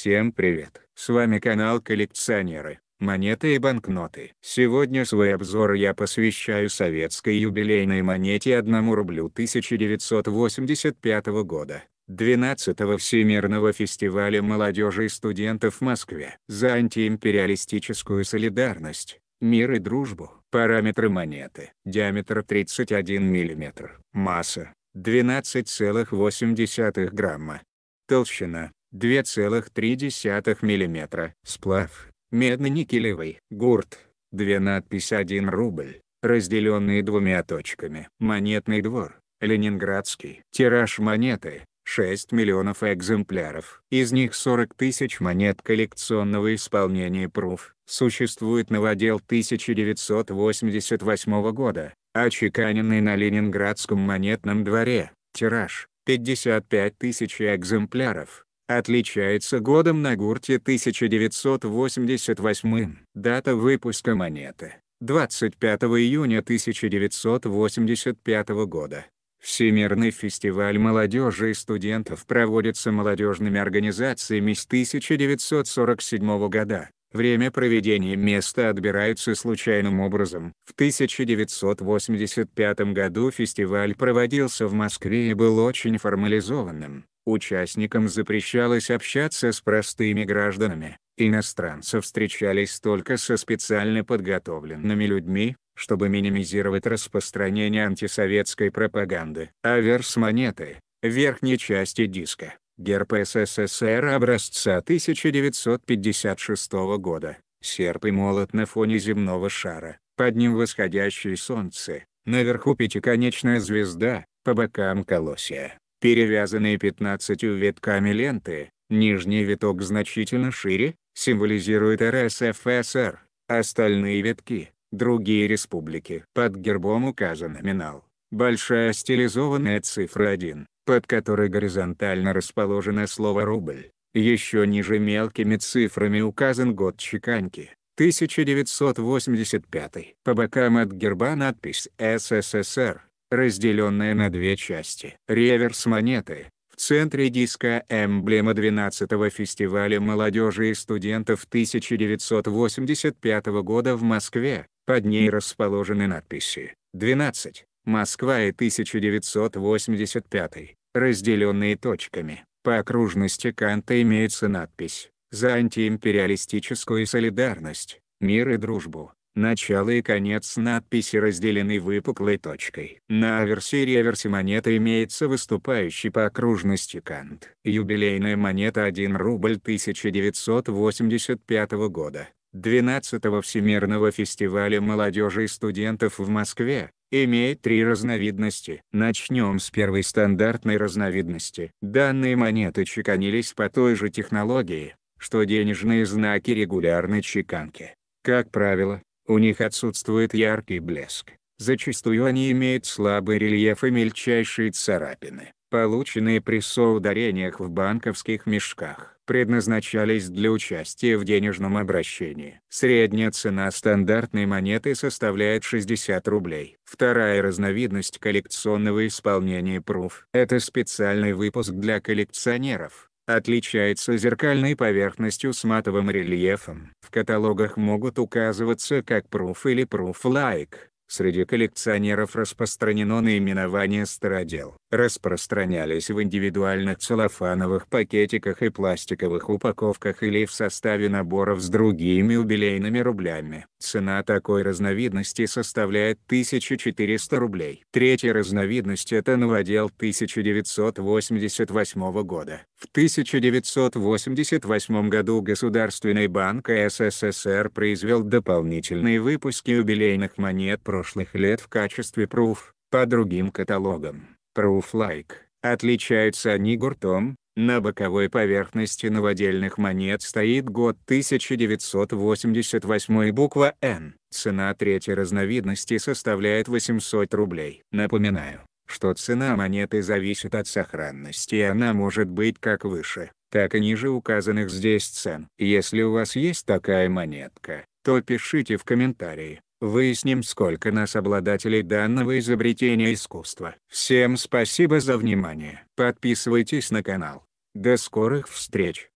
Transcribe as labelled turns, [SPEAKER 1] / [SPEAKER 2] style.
[SPEAKER 1] Всем привет! С вами канал Коллекционеры, монеты и банкноты. Сегодня свой обзор я посвящаю советской юбилейной монете 1 рублю 1985 года. 12-го Всемирного фестиваля молодежи и студентов в Москве. За антиимпериалистическую солидарность, мир и дружбу. Параметры монеты. Диаметр 31 мм. Масса 12,8 грамма. Толщина 2,3 мм. Сплав, медно-никелевый. Гурт, две надписи 1 рубль, разделенные двумя точками. Монетный двор, ленинградский. Тираж монеты, 6 миллионов экземпляров. Из них 40 тысяч монет коллекционного исполнения пруф. Существует новодел 1988 года, очеканенный на Ленинградском монетном дворе. Тираж – 55 тысяч экземпляров отличается годом на гурте 1988, дата выпуска монеты, 25 июня 1985 года. Всемирный фестиваль молодежи и студентов проводится молодежными организациями с 1947 года. Время проведения места отбираются случайным образом. В 1985 году фестиваль проводился в Москве и был очень формализованным. Участникам запрещалось общаться с простыми гражданами, Иностранцев встречались только со специально подготовленными людьми, чтобы минимизировать распространение антисоветской пропаганды. Аверс монеты, верхней части диска, герб СССР образца 1956 года, серп и молот на фоне земного шара, под ним восходящее солнце, наверху пятиконечная звезда, по бокам колосья перевязанные 15 витками ленты, нижний виток значительно шире, символизирует РСФСР, остальные витки – другие республики. Под гербом указан номинал, большая стилизованная цифра 1, под которой горизонтально расположено слово «рубль». Еще ниже мелкими цифрами указан год чеканки. 1985. По бокам от герба надпись «СССР» разделенная на две части. Реверс монеты. В центре диска эмблема 12-го фестиваля молодежи и студентов 1985 года в Москве, под ней расположены надписи 12, Москва и 1985, разделенные точками. По окружности Канта имеется надпись «За антиимпериалистическую солидарность, мир и дружбу». Начало и конец надписи разделены выпуклой точкой. На аверсе и реверсе монеты имеется выступающий по окружности кант. Юбилейная монета 1 рубль 1985 года, 12-го Всемирного фестиваля молодежи и студентов в Москве, имеет три разновидности. Начнем с первой стандартной разновидности. Данные монеты чеканились по той же технологии, что денежные знаки регулярной чеканки. Как правило, у них отсутствует яркий блеск. Зачастую они имеют слабый рельеф и мельчайшие царапины, полученные при соударениях в банковских мешках, предназначались для участия в денежном обращении. Средняя цена стандартной монеты составляет 60 рублей. Вторая разновидность коллекционного исполнения пруф. Это специальный выпуск для коллекционеров, отличается зеркальной поверхностью с матовым рельефом, в каталогах могут указываться как Proof или Proof-like. Среди коллекционеров распространено наименование стародел распространялись в индивидуальных целлофановых пакетиках и пластиковых упаковках или в составе наборов с другими юбилейными рублями. Цена такой разновидности составляет 1400 рублей. Третья разновидность – это новодел 1988 года. В 1988 году Государственный банк СССР произвел дополнительные выпуски юбилейных монет прошлых лет в качестве пруф, по другим каталогам. Proof-like. Отличаются они гуртом, на боковой поверхности новодельных монет стоит год 1988 и буква N. Цена третьей разновидности составляет 800 рублей. Напоминаю, что цена монеты зависит от сохранности и она может быть как выше, так и ниже указанных здесь цен. Если у вас есть такая монетка, то пишите в комментарии. Выясним сколько нас обладателей данного изобретения искусства. Всем спасибо за внимание. Подписывайтесь на канал. До скорых встреч!